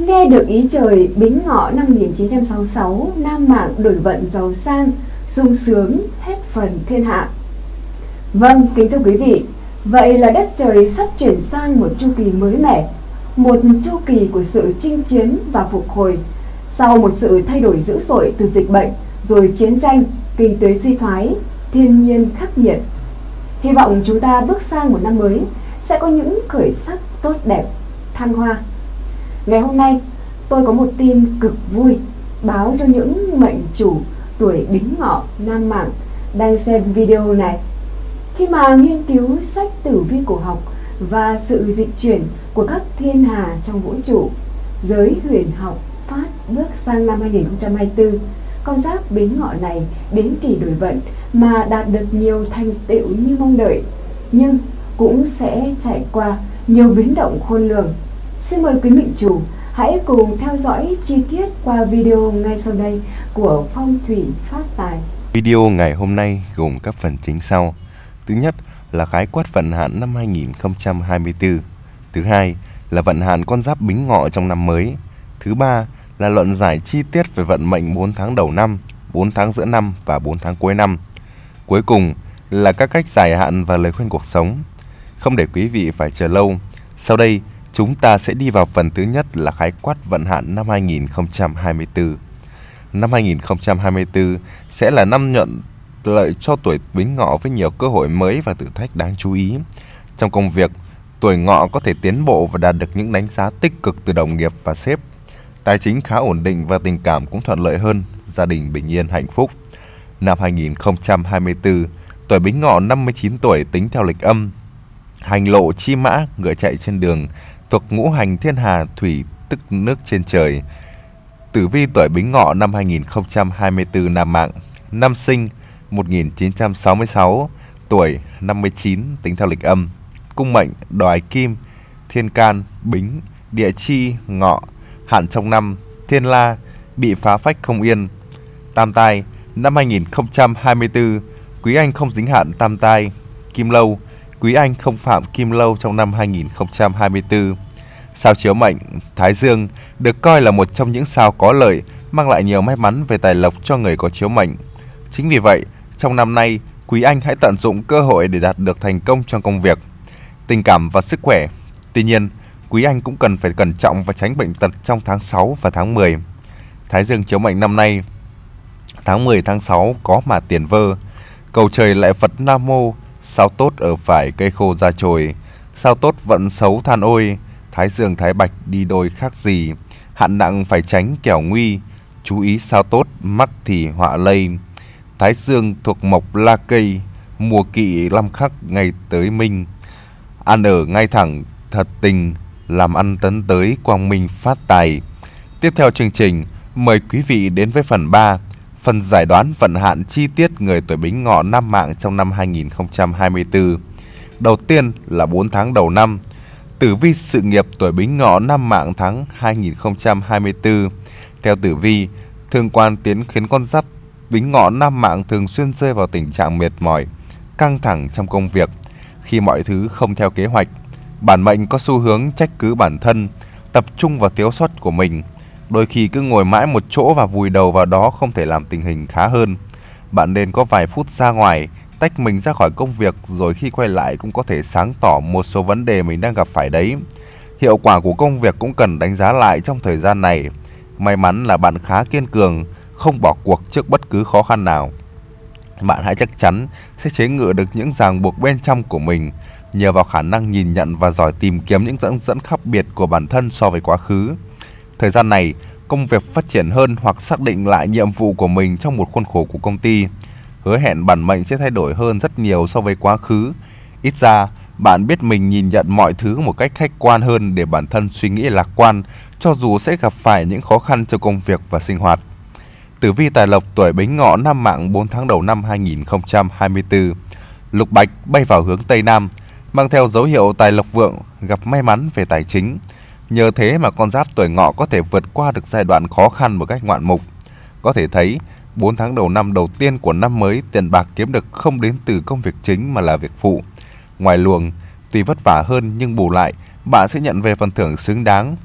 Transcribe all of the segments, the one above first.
Nghe được ý trời Bính Ngọ năm 1966, Nam Mạng đổi vận giàu sang, sung sướng hết phần thiên hạ. Vâng, kính thưa quý vị, vậy là đất trời sắp chuyển sang một chu kỳ mới mẻ, một chu kỳ của sự chinh chiến và phục hồi sau một sự thay đổi dữ dội từ dịch bệnh, rồi chiến tranh, kinh tế suy thoái, thiên nhiên khắc nghiệt. Hy vọng chúng ta bước sang một năm mới sẽ có những khởi sắc tốt đẹp, thăng hoa. Ngày hôm nay, tôi có một tin cực vui báo cho những mệnh chủ tuổi bính ngọ nam mạng đang xem video này. Khi mà nghiên cứu sách tử vi cổ học và sự dịch chuyển của các thiên hà trong vũ trụ, giới huyền học phát bước sang năm 2024, con giáp bính ngọ này đến kỳ đổi vận mà đạt được nhiều thành tựu như mong đợi, nhưng cũng sẽ trải qua nhiều biến động khôn lường Xin mời quý mệnh chủ hãy cùng theo dõi chi tiết qua video ngay sau đây của Phong Thủy Phát Tài. Video ngày hôm nay gồm các phần chính sau. Thứ nhất là khái quát vận hạn năm 2024. Thứ hai là vận hạn con giáp bính ngọ trong năm mới. Thứ ba là luận giải chi tiết về vận mệnh 4 tháng đầu năm, 4 tháng giữa năm và 4 tháng cuối năm. Cuối cùng là các cách giải hạn và lời khuyên cuộc sống. Không để quý vị phải chờ lâu, sau đây Chúng ta sẽ đi vào phần thứ nhất là khái quát vận hạn năm 2024. Năm 2024 sẽ là năm nhuận lợi cho tuổi Bính Ngọ với nhiều cơ hội mới và thử thách đáng chú ý. Trong công việc, tuổi Ngọ có thể tiến bộ và đạt được những đánh giá tích cực từ đồng nghiệp và sếp. Tài chính khá ổn định và tình cảm cũng thuận lợi hơn, gia đình bình yên hạnh phúc. Năm 2024, tuổi Bính Ngọ 59 tuổi tính theo lịch âm. Hành lộ chi mã, ngựa chạy trên đường thuộc ngũ hành thiên hà thủy tức nước trên trời. Tử vi tuổi Bính Ngọ năm 2024 nam mạng, năm sinh 1966, tuổi 59 tính theo lịch âm, cung mệnh đoài kim, thiên can, bính, địa chi, ngọ, hạn trong năm, thiên la, bị phá phách không yên. Tam tai, năm 2024, quý anh không dính hạn tam tai, kim lâu, Quý Anh không phạm Kim Lâu trong năm 2024. Sao chiếu mệnh Thái Dương được coi là một trong những sao có lợi mang lại nhiều may mắn về tài lộc cho người có chiếu mệnh. Chính vì vậy, trong năm nay, Quý Anh hãy tận dụng cơ hội để đạt được thành công trong công việc, tình cảm và sức khỏe. Tuy nhiên, Quý Anh cũng cần phải cẩn trọng và tránh bệnh tật trong tháng 6 và tháng 10. Thái Dương chiếu mệnh năm nay, tháng 10 tháng 6 có mà tiền vơ, cầu trời lại Phật Nam Mô, sao tốt ở phải cây khô ra trồi, sao tốt vẫn xấu than ôi, thái dương thái bạch đi đôi khác gì, hạn nặng phải tránh kẻo nguy, chú ý sao tốt mắc thì họa lây. Thái dương thuộc mộc la cây, mùa kỵ lâm khắc ngày tới minh. Ăn ở ngay thẳng, thật tình, làm ăn tấn tới quang minh phát tài. Tiếp theo chương trình, mời quý vị đến với phần 3 phần giải đoán vận hạn chi tiết người tuổi Bính Ngọ Nam Mạng trong năm 2024. Đầu tiên là 4 tháng đầu năm, tử vi sự nghiệp tuổi Bính Ngọ Nam Mạng tháng 2024. Theo tử vi, thương quan tiến khiến con giáp Bính Ngọ Nam Mạng thường xuyên rơi vào tình trạng mệt mỏi, căng thẳng trong công việc khi mọi thứ không theo kế hoạch. Bản mệnh có xu hướng trách cứ bản thân, tập trung vào thiếu sót của mình – Đôi khi cứ ngồi mãi một chỗ và vùi đầu vào đó không thể làm tình hình khá hơn. Bạn nên có vài phút ra ngoài, tách mình ra khỏi công việc rồi khi quay lại cũng có thể sáng tỏ một số vấn đề mình đang gặp phải đấy. Hiệu quả của công việc cũng cần đánh giá lại trong thời gian này. May mắn là bạn khá kiên cường, không bỏ cuộc trước bất cứ khó khăn nào. Bạn hãy chắc chắn sẽ chế ngự được những ràng buộc bên trong của mình nhờ vào khả năng nhìn nhận và giỏi tìm kiếm những dẫn dẫn khác biệt của bản thân so với quá khứ. Thời gian này, công việc phát triển hơn hoặc xác định lại nhiệm vụ của mình trong một khuôn khổ của công ty. Hứa hẹn bản mệnh sẽ thay đổi hơn rất nhiều so với quá khứ. Ít ra, bạn biết mình nhìn nhận mọi thứ một cách khách quan hơn để bản thân suy nghĩ lạc quan, cho dù sẽ gặp phải những khó khăn cho công việc và sinh hoạt. Tử vi tài lộc tuổi Bính Ngọ năm mạng 4 tháng đầu năm 2024. Lục Bạch bay vào hướng Tây Nam, mang theo dấu hiệu tài lộc vượng, gặp may mắn về tài chính – Nhờ thế mà con giáp tuổi ngọ có thể vượt qua được giai đoạn khó khăn một cách ngoạn mục. Có thể thấy, 4 tháng đầu năm đầu tiên của năm mới, tiền bạc kiếm được không đến từ công việc chính mà là việc phụ. Ngoài luồng, tuy vất vả hơn nhưng bù lại, bạn sẽ nhận về phần thưởng xứng đáng.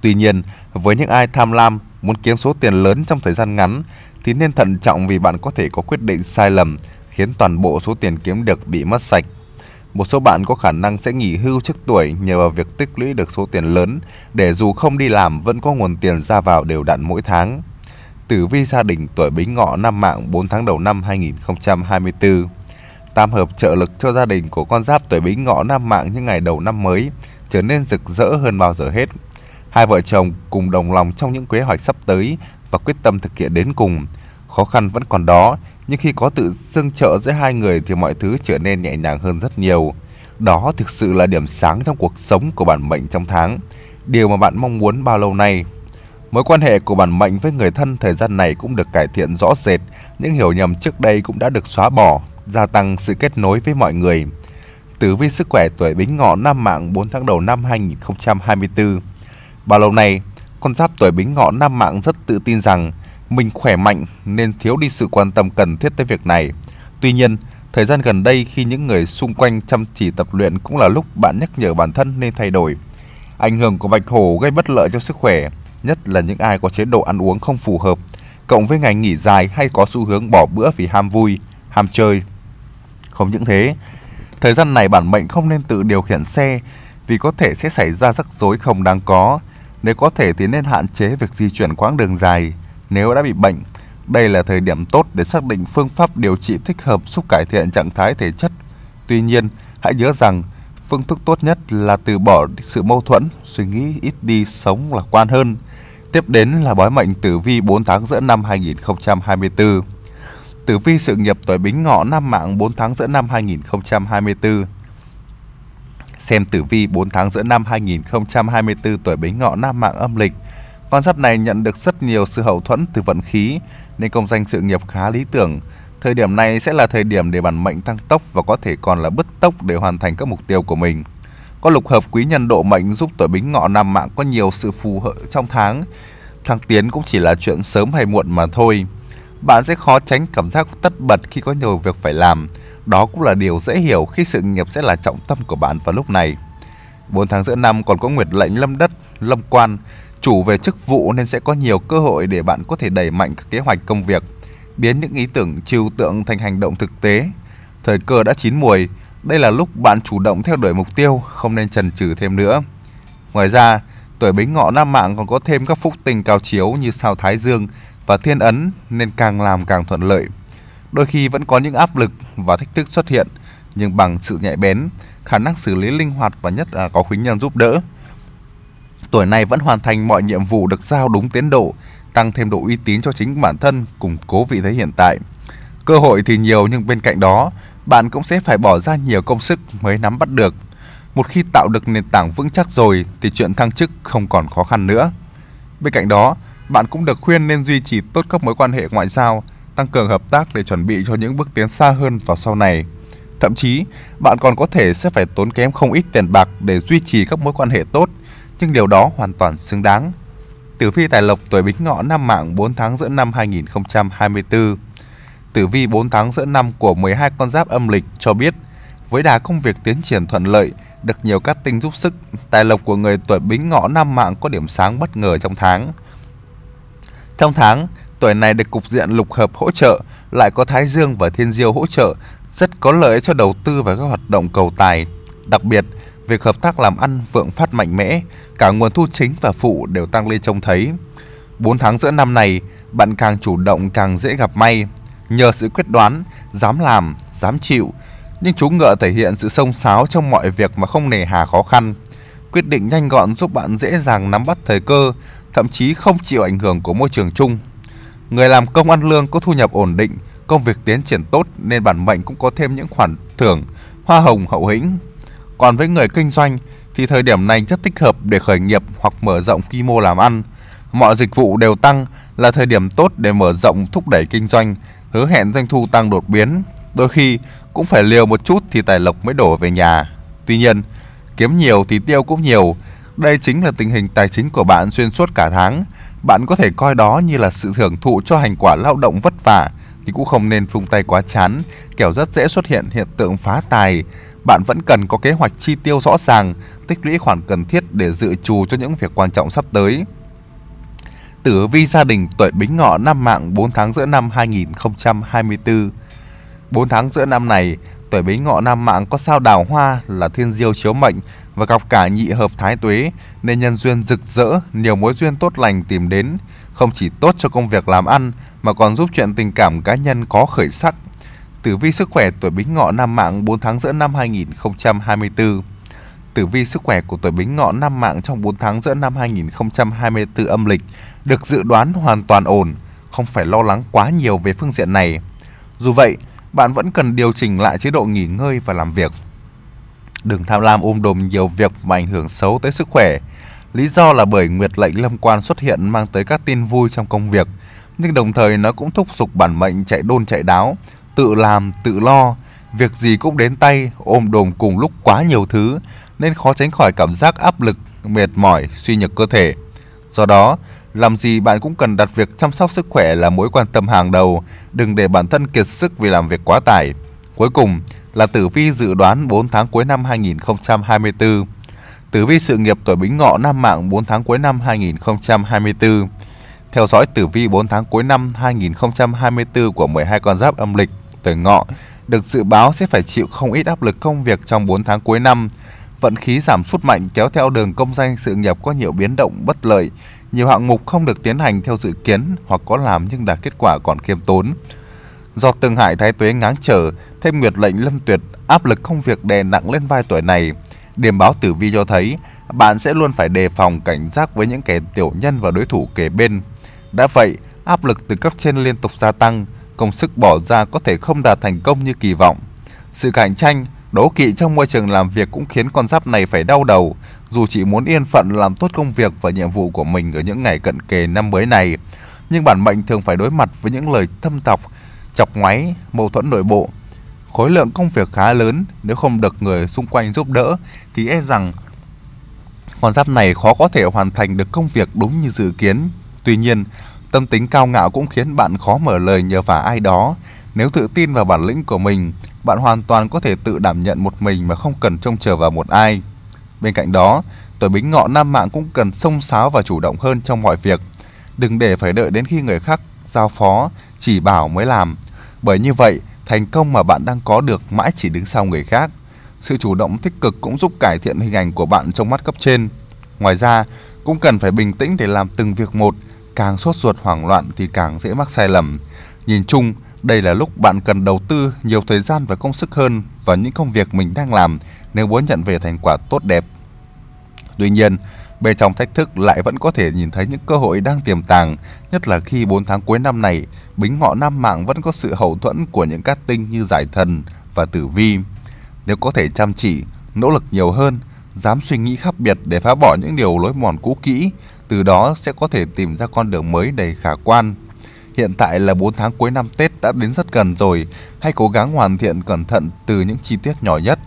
Tuy nhiên, với những ai tham lam, muốn kiếm số tiền lớn trong thời gian ngắn thì nên thận trọng vì bạn có thể có quyết định sai lầm khiến toàn bộ số tiền kiếm được bị mất sạch. Một số bạn có khả năng sẽ nghỉ hưu trước tuổi nhờ vào việc tích lũy được số tiền lớn để dù không đi làm vẫn có nguồn tiền ra vào đều đặn mỗi tháng. Tử vi gia đình tuổi Bính Ngọ năm mạng 4 tháng đầu năm 2024. Tam hợp trợ lực cho gia đình của con giáp tuổi Bính Ngọ năm mạng những ngày đầu năm mới trở nên rực rỡ hơn bao giờ hết. Hai vợ chồng cùng đồng lòng trong những kế hoạch sắp tới và quyết tâm thực hiện đến cùng. Khó khăn vẫn còn đó, nhưng khi có tự tương trợ giữa hai người thì mọi thứ trở nên nhẹ nhàng hơn rất nhiều. Đó thực sự là điểm sáng trong cuộc sống của bản mệnh trong tháng, điều mà bạn mong muốn bao lâu nay. Mối quan hệ của bản mệnh với người thân thời gian này cũng được cải thiện rõ rệt, những hiểu nhầm trước đây cũng đã được xóa bỏ, gia tăng sự kết nối với mọi người. Tử vi sức khỏe tuổi Bính Ngọ Nam Mạng 4 tháng đầu năm 2024. Bao lâu nay, con giáp tuổi Bính Ngọ Nam Mạng rất tự tin rằng mình khỏe mạnh nên thiếu đi sự quan tâm cần thiết tới việc này. Tuy nhiên, thời gian gần đây khi những người xung quanh chăm chỉ tập luyện cũng là lúc bạn nhắc nhở bản thân nên thay đổi. Ảnh hưởng của bạch hổ gây bất lợi cho sức khỏe, nhất là những ai có chế độ ăn uống không phù hợp, cộng với ngày nghỉ dài hay có xu hướng bỏ bữa vì ham vui, ham chơi. Không những thế, thời gian này bản mệnh không nên tự điều khiển xe vì có thể sẽ xảy ra rắc rối không đáng có. Nếu có thể thì nên hạn chế việc di chuyển quãng đường dài, nếu đã bị bệnh. Đây là thời điểm tốt để xác định phương pháp điều trị thích hợp giúp cải thiện trạng thái thể chất. Tuy nhiên, hãy nhớ rằng phương thức tốt nhất là từ bỏ sự mâu thuẫn, suy nghĩ ít đi, sống lạc quan hơn. Tiếp đến là bói mệnh tử vi 4 tháng giữa năm 2024. Tử vi sự nghiệp tuổi Bính Ngọ năm mạng 4 tháng giữa năm 2024. Xem tử vi 4 tháng giữa năm 2024 tuổi Bính Ngọ nam mạng âm lịch – con giáp này nhận được rất nhiều sự hậu thuẫn từ vận khí nên công danh sự nghiệp khá lý tưởng. Thời điểm này sẽ là thời điểm để bản mệnh tăng tốc và có thể còn là bứt tốc để hoàn thành các mục tiêu của mình. Có lục hợp quý nhân độ mệnh giúp tuổi Bính Ngọ nam mạng có nhiều sự phù hợp trong tháng. Thăng tiến cũng chỉ là chuyện sớm hay muộn mà thôi. Bạn sẽ khó tránh cảm giác tất bật khi có nhiều việc phải làm. Đó cũng là điều dễ hiểu khi sự nghiệp sẽ là trọng tâm của bạn vào lúc này. 4 tháng giữa năm còn có nguyệt lệnh lâm đất, lâm quan, chủ về chức vụ nên sẽ có nhiều cơ hội để bạn có thể đẩy mạnh các kế hoạch công việc, biến những ý tưởng trừu tượng thành hành động thực tế. Thời cơ đã chín muồi, đây là lúc bạn chủ động theo đuổi mục tiêu, không nên chần chừ thêm nữa. Ngoài ra, tuổi Bính Ngọ Nam Mạng còn có thêm các phúc tình cao chiếu như sao Thái Dương và Thiên Ấn nên càng làm càng thuận lợi. Đôi khi vẫn có những áp lực và thách thức xuất hiện, nhưng bằng sự nhạy bén, khả năng xử lý linh hoạt và nhất là có khuynh nhân giúp đỡ, tuổi này vẫn hoàn thành mọi nhiệm vụ được giao đúng tiến độ, tăng thêm độ uy tín cho chính bản thân, củng cố vị thế hiện tại. Cơ hội thì nhiều nhưng bên cạnh đó, bạn cũng sẽ phải bỏ ra nhiều công sức mới nắm bắt được. Một khi tạo được nền tảng vững chắc rồi thì chuyện thăng chức không còn khó khăn nữa. Bên cạnh đó, bạn cũng được khuyên nên duy trì tốt các mối quan hệ ngoại giao, tăng cường hợp tác để chuẩn bị cho những bước tiến xa hơn vào sau này. Thậm chí, bạn còn có thể sẽ phải tốn kém không ít tiền bạc để duy trì các mối quan hệ tốt nhưng điều đó hoàn toàn xứng đáng. Tử vi tài lộc tuổi Bính Ngọ năm mạng 4 tháng giữa năm 2024. Tử vi 4 tháng giữa năm của 12 con giáp âm lịch cho biết, với đà công việc tiến triển thuận lợi, được nhiều các tinh giúp sức, tài lộc của người tuổi Bính Ngọ năm mạng có điểm sáng bất ngờ trong tháng. Trong tháng, tuổi này được cục diện lục hợp hỗ trợ, lại có Thái Dương và Thiên Diêu hỗ trợ, rất có lợi cho đầu tư và các hoạt động cầu tài. Đặc biệt, việc hợp tác làm ăn vượng phát mạnh mẽ, cả nguồn thu chính và phụ đều tăng lên trông thấy. 4 tháng giữa năm này, bạn càng chủ động càng dễ gặp may, nhờ sự quyết đoán, dám làm, dám chịu. Nhưng chú ngựa thể hiện sự sông sáo trong mọi việc mà không nề hà khó khăn. Quyết định nhanh gọn giúp bạn dễ dàng nắm bắt thời cơ, thậm chí không chịu ảnh hưởng của môi trường chung. Người làm công ăn lương có thu nhập ổn định, công việc tiến triển tốt nên bản mệnh cũng có thêm những khoản thưởng, hoa hồng hậu hĩnh còn với người kinh doanh thì thời điểm này rất thích hợp để khởi nghiệp hoặc mở rộng quy mô làm ăn. Mọi dịch vụ đều tăng là thời điểm tốt để mở rộng thúc đẩy kinh doanh, hứa hẹn doanh thu tăng đột biến. Đôi khi cũng phải liều một chút thì tài lộc mới đổ về nhà. Tuy nhiên, kiếm nhiều thì tiêu cũng nhiều. Đây chính là tình hình tài chính của bạn xuyên suốt cả tháng. Bạn có thể coi đó như là sự thưởng thụ cho hành quả lao động vất vả nhưng cũng không nên phung tay quá chán, kẻo rất dễ xuất hiện hiện tượng phá tài. Bạn vẫn cần có kế hoạch chi tiêu rõ ràng, tích lũy khoản cần thiết để dự trù cho những việc quan trọng sắp tới. Tử vi gia đình tuổi Bính Ngọ năm mạng 4 tháng giữa năm 2024. 4 tháng giữa năm này, tuổi Bính Ngọ năm mạng có sao đào hoa là thiên diêu chiếu mệnh và gặp cả nhị hợp thái tuế nên nhân duyên rực rỡ, nhiều mối duyên tốt lành tìm đến, không chỉ tốt cho công việc làm ăn mà còn giúp chuyện tình cảm cá nhân có khởi sắc. Tử vi sức khỏe tuổi Bính Ngọ Nam Mạng 4 tháng giữa năm 2024 Tử vi sức khỏe của tuổi Bính Ngọ Nam Mạng trong 4 tháng giữa năm 2024 âm lịch được dự đoán hoàn toàn ổn, không phải lo lắng quá nhiều về phương diện này. Dù vậy, bạn vẫn cần điều chỉnh lại chế độ nghỉ ngơi và làm việc. Đừng tham lam ôm đồm nhiều việc mà ảnh hưởng xấu tới sức khỏe. Lý do là bởi nguyệt lệnh lâm quan xuất hiện mang tới các tin vui trong công việc – nhưng đồng thời nó cũng thúc giục bản mệnh chạy đôn chạy đáo, tự làm, tự lo, việc gì cũng đến tay, ôm đồm cùng lúc quá nhiều thứ, nên khó tránh khỏi cảm giác áp lực, mệt mỏi, suy nhược cơ thể. Do đó, làm gì bạn cũng cần đặt việc chăm sóc sức khỏe là mối quan tâm hàng đầu, đừng để bản thân kiệt sức vì làm việc quá tải. Cuối cùng là tử vi dự đoán 4 tháng cuối năm 2024. Tử vi sự nghiệp tuổi Bính Ngọ năm mạng 4 tháng cuối năm 2024 theo dõi tử vi 4 tháng cuối năm 2024 của 12 con giáp âm lịch tuổi ngọ được dự báo sẽ phải chịu không ít áp lực công việc trong 4 tháng cuối năm. Vận khí giảm sút mạnh kéo theo đường công danh sự nghiệp có nhiều biến động bất lợi, nhiều hạng mục không được tiến hành theo dự kiến hoặc có làm nhưng đạt kết quả còn khiêm tốn. Do từng hại thái tuế ngáng trở, thêm nguyệt lệnh lâm tuyệt, áp lực công việc đè nặng lên vai tuổi này. Điểm báo tử vi cho thấy, bạn sẽ luôn phải đề phòng cảnh giác với những kẻ tiểu nhân và đối thủ kề bên đã vậy, áp lực từ cấp trên liên tục gia tăng, công sức bỏ ra có thể không đạt thành công như kỳ vọng. Sự cạnh tranh, đố kỵ trong môi trường làm việc cũng khiến con giáp này phải đau đầu, dù chị muốn yên phận làm tốt công việc và nhiệm vụ của mình ở những ngày cận kề năm mới này. Nhưng bản mệnh thường phải đối mặt với những lời thâm tọc, chọc ngoáy, mâu thuẫn nội bộ. Khối lượng công việc khá lớn, nếu không được người xung quanh giúp đỡ thì e rằng con giáp này khó có thể hoàn thành được công việc đúng như dự kiến. Tuy nhiên, tâm tính cao ngạo cũng khiến bạn khó mở lời nhờ vả ai đó. Nếu tự tin vào bản lĩnh của mình, bạn hoàn toàn có thể tự đảm nhận một mình mà không cần trông chờ vào một ai. Bên cạnh đó, tuổi bính ngọ nam mạng cũng cần xông xáo và chủ động hơn trong mọi việc. Đừng để phải đợi đến khi người khác giao phó, chỉ bảo mới làm. Bởi như vậy, thành công mà bạn đang có được mãi chỉ đứng sau người khác. Sự chủ động tích cực cũng giúp cải thiện hình ảnh của bạn trong mắt cấp trên. Ngoài ra, cũng cần phải bình tĩnh để làm từng việc một, càng sốt ruột hoảng loạn thì càng dễ mắc sai lầm. Nhìn chung, đây là lúc bạn cần đầu tư nhiều thời gian và công sức hơn vào những công việc mình đang làm nếu muốn nhận về thành quả tốt đẹp. Tuy nhiên, bên trong thách thức lại vẫn có thể nhìn thấy những cơ hội đang tiềm tàng, nhất là khi 4 tháng cuối năm này, Bính Ngọ Nam Mạng vẫn có sự hậu thuẫn của những cát tinh như Giải Thần và Tử Vi. Nếu có thể chăm chỉ, nỗ lực nhiều hơn dám suy nghĩ khác biệt để phá bỏ những điều lối mòn cũ kỹ, từ đó sẽ có thể tìm ra con đường mới đầy khả quan. Hiện tại là 4 tháng cuối năm Tết đã đến rất gần rồi, hãy cố gắng hoàn thiện cẩn thận từ những chi tiết nhỏ nhất.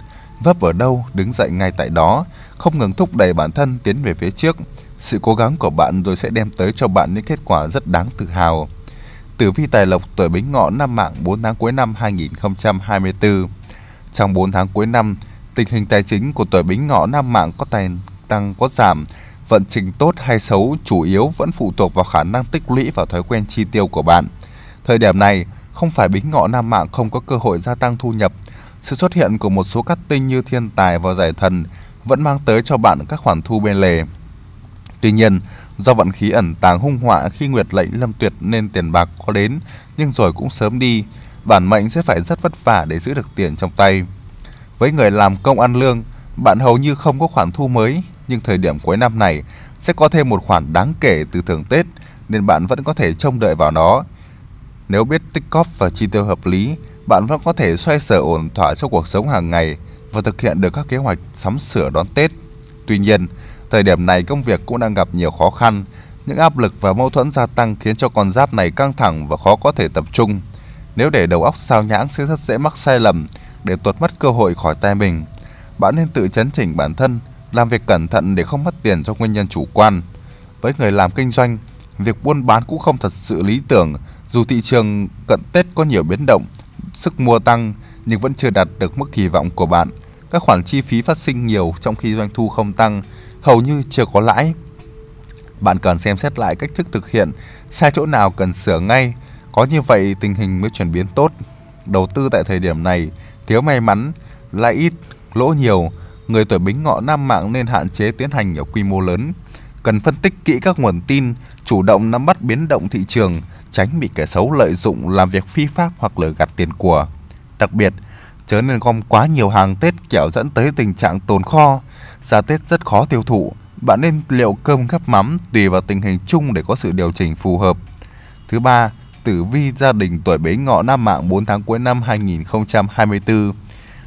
Vấp ở đâu, đứng dậy ngay tại đó, không ngừng thúc đẩy bản thân tiến về phía trước. Sự cố gắng của bạn rồi sẽ đem tới cho bạn những kết quả rất đáng tự hào. Tử vi tài lộc tuổi Bính Ngọ năm mạng 4 tháng cuối năm 2024. Trong 4 tháng cuối năm, tình hình tài chính của tuổi bính ngọ Nam Mạng có tài tăng có giảm, vận trình tốt hay xấu chủ yếu vẫn phụ thuộc vào khả năng tích lũy và thói quen chi tiêu của bạn. Thời điểm này, không phải bính ngọ Nam Mạng không có cơ hội gia tăng thu nhập. Sự xuất hiện của một số cát tinh như thiên tài và giải thần vẫn mang tới cho bạn các khoản thu bên lề. Tuy nhiên, do vận khí ẩn tàng hung họa khi nguyệt lệnh lâm tuyệt nên tiền bạc có đến, nhưng rồi cũng sớm đi, bản mệnh sẽ phải rất vất vả để giữ được tiền trong tay. Với người làm công ăn lương, bạn hầu như không có khoản thu mới, nhưng thời điểm cuối năm này sẽ có thêm một khoản đáng kể từ thưởng Tết nên bạn vẫn có thể trông đợi vào nó. Nếu biết tích cóp và chi tiêu hợp lý, bạn vẫn có thể xoay sở ổn thỏa cho cuộc sống hàng ngày và thực hiện được các kế hoạch sắm sửa đón Tết. Tuy nhiên, thời điểm này công việc cũng đang gặp nhiều khó khăn, những áp lực và mâu thuẫn gia tăng khiến cho con giáp này căng thẳng và khó có thể tập trung. Nếu để đầu óc sao nhãng sẽ rất dễ mắc sai lầm để tuột mất cơ hội khỏi tay mình. Bạn nên tự chấn chỉnh bản thân, làm việc cẩn thận để không mất tiền do nguyên nhân chủ quan. Với người làm kinh doanh, việc buôn bán cũng không thật sự lý tưởng, dù thị trường cận Tết có nhiều biến động, sức mua tăng nhưng vẫn chưa đạt được mức kỳ vọng của bạn. Các khoản chi phí phát sinh nhiều trong khi doanh thu không tăng, hầu như chưa có lãi. Bạn cần xem xét lại cách thức thực hiện, sai chỗ nào cần sửa ngay, có như vậy tình hình mới chuyển biến tốt. Đầu tư tại thời điểm này Thiếu may mắn, lại ít, lỗ nhiều, người tuổi bính ngọ nam mạng nên hạn chế tiến hành ở quy mô lớn. Cần phân tích kỹ các nguồn tin, chủ động nắm bắt biến động thị trường, tránh bị kẻ xấu lợi dụng làm việc phi pháp hoặc lừa gạt tiền của. Đặc biệt, chớ nên gom quá nhiều hàng Tết kẹo dẫn tới tình trạng tồn kho, giá Tết rất khó tiêu thụ. Bạn nên liệu cơm gắp mắm tùy vào tình hình chung để có sự điều chỉnh phù hợp. Thứ ba, tử vi gia đình tuổi bế ngọ nam mạng 4 tháng cuối năm 2024.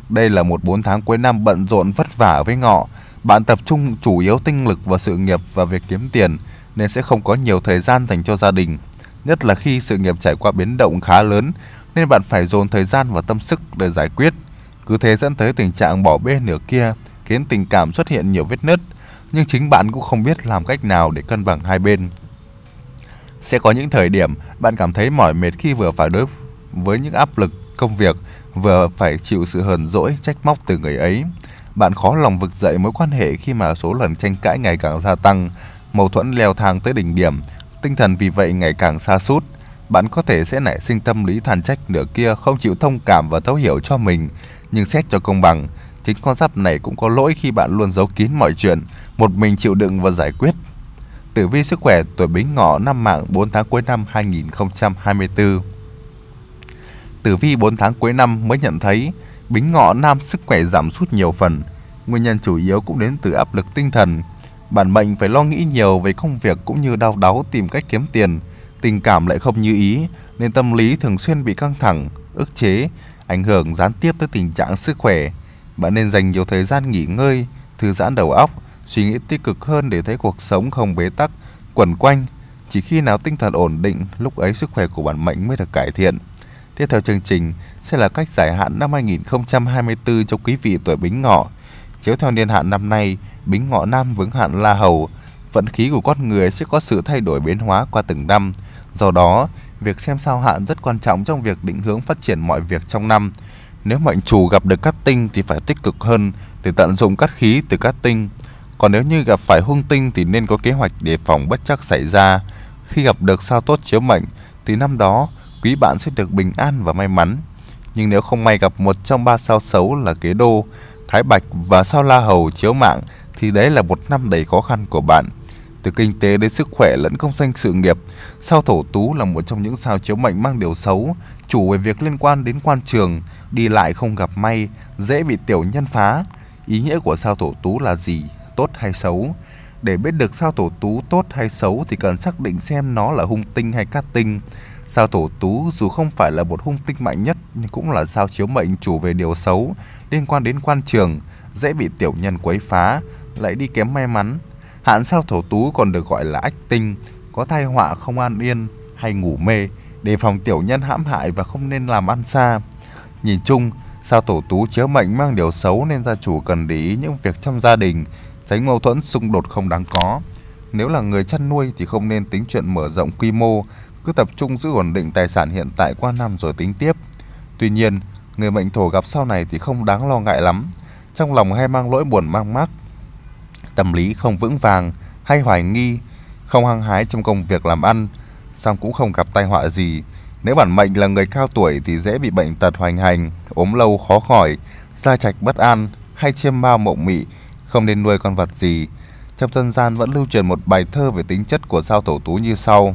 Đây là một 4 tháng cuối năm bận rộn vất vả với ngọ. Bạn tập trung chủ yếu tinh lực vào sự nghiệp và việc kiếm tiền nên sẽ không có nhiều thời gian dành cho gia đình. Nhất là khi sự nghiệp trải qua biến động khá lớn nên bạn phải dồn thời gian và tâm sức để giải quyết. Cứ thế dẫn tới tình trạng bỏ bê nửa kia, khiến tình cảm xuất hiện nhiều vết nứt. Nhưng chính bạn cũng không biết làm cách nào để cân bằng hai bên. Sẽ có những thời điểm bạn cảm thấy mỏi mệt khi vừa phải đối với những áp lực công việc, vừa phải chịu sự hờn dỗi, trách móc từ người ấy. Bạn khó lòng vực dậy mối quan hệ khi mà số lần tranh cãi ngày càng gia tăng, mâu thuẫn leo thang tới đỉnh điểm, tinh thần vì vậy ngày càng xa sút bạn có thể sẽ nảy sinh tâm lý than trách nửa kia không chịu thông cảm và thấu hiểu cho mình nhưng xét cho công bằng chính con giáp này cũng có lỗi khi bạn luôn giấu kín mọi chuyện một mình chịu đựng và giải quyết tử vi sức khỏe tuổi Bính Ngọ năm mạng 4 tháng cuối năm 2024. Tử vi 4 tháng cuối năm mới nhận thấy Bính Ngọ nam sức khỏe giảm sút nhiều phần, nguyên nhân chủ yếu cũng đến từ áp lực tinh thần. Bản mệnh phải lo nghĩ nhiều về công việc cũng như đau đáu tìm cách kiếm tiền, tình cảm lại không như ý nên tâm lý thường xuyên bị căng thẳng, ức chế, ảnh hưởng gián tiếp tới tình trạng sức khỏe. Bạn nên dành nhiều thời gian nghỉ ngơi, thư giãn đầu óc suy nghĩ tích cực hơn để thấy cuộc sống không bế tắc, quẩn quanh. Chỉ khi nào tinh thần ổn định, lúc ấy sức khỏe của bản mệnh mới được cải thiện. Tiếp theo chương trình sẽ là cách giải hạn năm 2024 cho quý vị tuổi Bính Ngọ. Chiếu theo niên hạn năm nay, Bính Ngọ Nam vướng hạn La Hầu, vận khí của con người sẽ có sự thay đổi biến hóa qua từng năm. Do đó, việc xem sao hạn rất quan trọng trong việc định hướng phát triển mọi việc trong năm. Nếu mệnh chủ gặp được các tinh thì phải tích cực hơn để tận dụng các khí từ các tinh. Còn nếu như gặp phải hung tinh thì nên có kế hoạch đề phòng bất chắc xảy ra. Khi gặp được sao tốt chiếu mệnh thì năm đó quý bạn sẽ được bình an và may mắn. Nhưng nếu không may gặp một trong ba sao xấu là kế đô, thái bạch và sao la hầu chiếu mạng thì đấy là một năm đầy khó khăn của bạn. Từ kinh tế đến sức khỏe lẫn công danh sự nghiệp, sao thổ tú là một trong những sao chiếu mệnh mang điều xấu, chủ về việc liên quan đến quan trường, đi lại không gặp may, dễ bị tiểu nhân phá. Ý nghĩa của sao thổ tú là gì tốt hay xấu. Để biết được sao thổ tú tốt hay xấu thì cần xác định xem nó là hung tinh hay cát tinh. Sao thổ tú dù không phải là một hung tinh mạnh nhất nhưng cũng là sao chiếu mệnh chủ về điều xấu, liên quan đến quan trường, dễ bị tiểu nhân quấy phá, lại đi kém may mắn. Hạn sao thổ tú còn được gọi là ách tinh, có tai họa không an yên hay ngủ mê, đề phòng tiểu nhân hãm hại và không nên làm ăn xa. Nhìn chung, sao thổ tú chiếu mệnh mang điều xấu nên gia chủ cần để ý những việc trong gia đình, tránh mâu thuẫn xung đột không đáng có. Nếu là người chăn nuôi thì không nên tính chuyện mở rộng quy mô, cứ tập trung giữ ổn định tài sản hiện tại qua năm rồi tính tiếp. Tuy nhiên, người mệnh thổ gặp sau này thì không đáng lo ngại lắm, trong lòng hay mang lỗi buồn mang mắc tâm lý không vững vàng hay hoài nghi, không hăng hái trong công việc làm ăn, song cũng không gặp tai họa gì. Nếu bản mệnh là người cao tuổi thì dễ bị bệnh tật hoành hành, ốm lâu khó khỏi, da trạch bất an hay chiêm bao mộng mị, không nên nuôi con vật gì. Trong dân gian vẫn lưu truyền một bài thơ về tính chất của sao thổ tú như sau.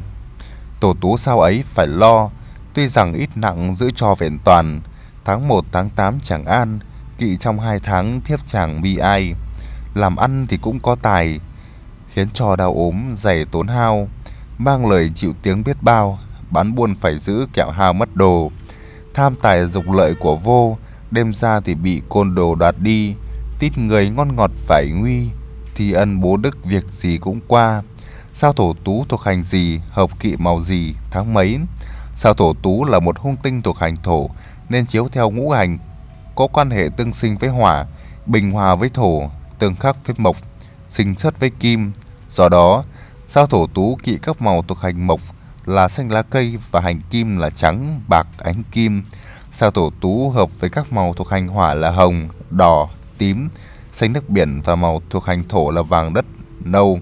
Tổ tú sao ấy phải lo, tuy rằng ít nặng giữ cho vẹn toàn. Tháng 1, tháng 8 chẳng an, kỵ trong hai tháng thiếp chẳng bi ai. Làm ăn thì cũng có tài, khiến cho đau ốm, dày tốn hao. Mang lời chịu tiếng biết bao, bán buôn phải giữ kẹo hao mất đồ. Tham tài dục lợi của vô, đêm ra thì bị côn đồ đoạt đi tít người ngon ngọt phải nguy, thì ân bố đức việc gì cũng qua. Sao thổ tú thuộc hành gì, hợp kỵ màu gì, tháng mấy. Sao thổ tú là một hung tinh thuộc hành thổ, nên chiếu theo ngũ hành, có quan hệ tương sinh với hỏa, bình hòa với thổ, tương khắc với mộc, sinh xuất với kim. Do đó, sao thổ tú kỵ các màu thuộc hành mộc là xanh lá cây và hành kim là trắng, bạc, ánh kim. Sao thổ tú hợp với các màu thuộc hành hỏa là hồng, đỏ, tím, xanh nước biển và màu thuộc hành thổ là vàng đất, nâu.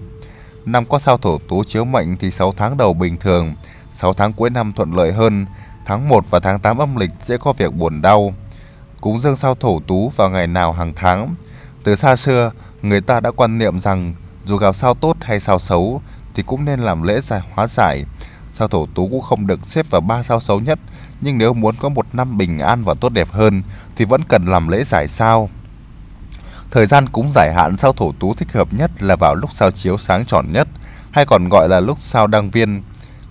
Năm có sao thổ tú chiếu mệnh thì 6 tháng đầu bình thường, 6 tháng cuối năm thuận lợi hơn, tháng 1 và tháng 8 âm lịch sẽ có việc buồn đau. Cúng dương sao thổ tú vào ngày nào hàng tháng. Từ xa xưa, người ta đã quan niệm rằng dù gặp sao tốt hay sao xấu thì cũng nên làm lễ giải hóa giải. Sao thổ tú cũng không được xếp vào ba sao xấu nhất, nhưng nếu muốn có một năm bình an và tốt đẹp hơn thì vẫn cần làm lễ giải sao. Thời gian cúng giải hạn sao thổ tú thích hợp nhất là vào lúc sao chiếu sáng tròn nhất, hay còn gọi là lúc sao đăng viên.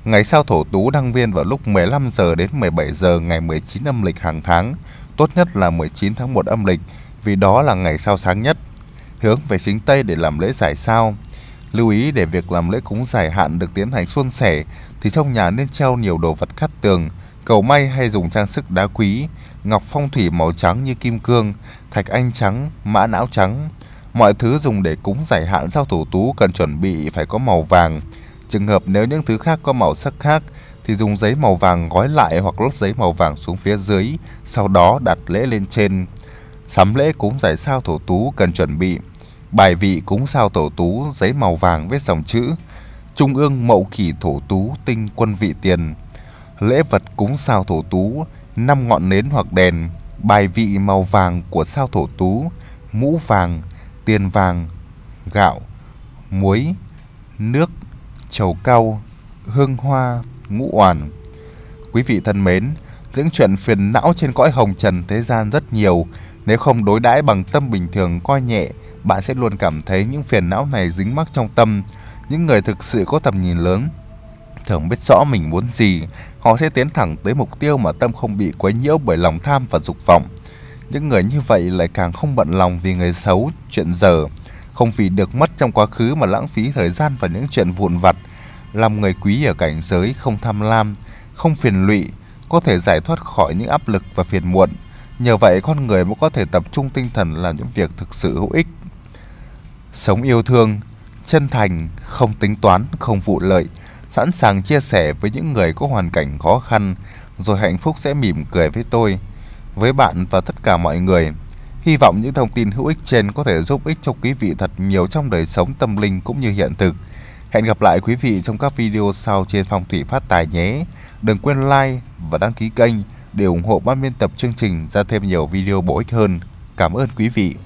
Ngày sao thổ tú đăng viên vào lúc 15 giờ đến 17 giờ ngày 19 âm lịch hàng tháng, tốt nhất là 19 tháng 1 âm lịch vì đó là ngày sao sáng nhất. Hướng về chính Tây để làm lễ giải sao. Lưu ý để việc làm lễ cúng giải hạn được tiến hành suôn sẻ thì trong nhà nên treo nhiều đồ vật khắc tường, cầu may hay dùng trang sức đá quý ngọc phong thủy màu trắng như kim cương, thạch anh trắng, mã não trắng. Mọi thứ dùng để cúng giải hạn giao thủ tú cần chuẩn bị phải có màu vàng. Trường hợp nếu những thứ khác có màu sắc khác thì dùng giấy màu vàng gói lại hoặc lót giấy màu vàng xuống phía dưới, sau đó đặt lễ lên trên. Sắm lễ cúng giải sao thổ tú cần chuẩn bị bài vị cúng sao thổ tú giấy màu vàng với dòng chữ Trung ương mậu kỷ thổ tú tinh quân vị tiền. Lễ vật cúng sao thổ tú năm ngọn nến hoặc đèn, bài vị màu vàng của sao thổ tú, mũ vàng, tiền vàng, gạo, muối, nước, trầu cau, hương hoa, ngũ oản. Quý vị thân mến, những chuyện phiền não trên cõi hồng trần thế gian rất nhiều, nếu không đối đãi bằng tâm bình thường coi nhẹ, bạn sẽ luôn cảm thấy những phiền não này dính mắc trong tâm. Những người thực sự có tầm nhìn lớn thường biết rõ mình muốn gì, họ sẽ tiến thẳng tới mục tiêu mà tâm không bị quấy nhiễu bởi lòng tham và dục vọng. Những người như vậy lại càng không bận lòng vì người xấu, chuyện dở, không vì được mất trong quá khứ mà lãng phí thời gian vào những chuyện vụn vặt, làm người quý ở cảnh giới không tham lam, không phiền lụy, có thể giải thoát khỏi những áp lực và phiền muộn. Nhờ vậy con người mới có thể tập trung tinh thần làm những việc thực sự hữu ích. Sống yêu thương, chân thành, không tính toán, không vụ lợi – sẵn sàng chia sẻ với những người có hoàn cảnh khó khăn, rồi hạnh phúc sẽ mỉm cười với tôi, với bạn và tất cả mọi người. Hy vọng những thông tin hữu ích trên có thể giúp ích cho quý vị thật nhiều trong đời sống tâm linh cũng như hiện thực. Hẹn gặp lại quý vị trong các video sau trên Phong Thủy Phát Tài nhé. Đừng quên like và đăng ký kênh để ủng hộ ban biên tập chương trình ra thêm nhiều video bổ ích hơn. Cảm ơn quý vị.